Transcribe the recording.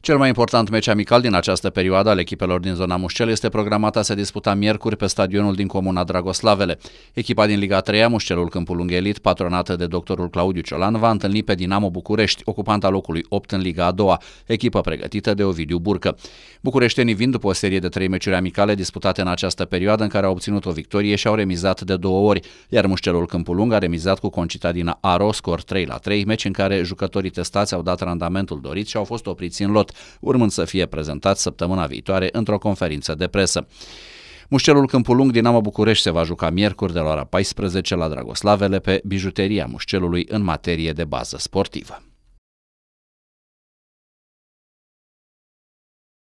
Cel mai important meci amical din această perioadă al echipelor din zona Mușcel este programat a se disputa miercuri pe stadionul din comuna Dragoslavele. Echipa din Liga 3 a Mușcelul Câmpul Lung patronată de doctorul Claudiu Ciolan, va întâlni pe Dinamo București, ocupanta locului 8 în Liga a doua, echipă pregătită de Ovidiu Burcă. Bucureștenii vin după o serie de trei meciuri amicale disputate în această perioadă în care au obținut o victorie și au remizat de două ori, iar Mușcelul Câmpul Lung a remizat cu concitadina Aro, scor 3 la 3, meci în care jucătorii testați au dat randamentul dorit și au fost opriți în lot pilot, urmând să fie prezentat săptămâna viitoare într-o conferință de presă. Mușcelul Câmpulung Dinamo București se va juca miercuri de la ora 14 la Dragoslavele pe bijuteria Mușcelului în materie de bază sportivă.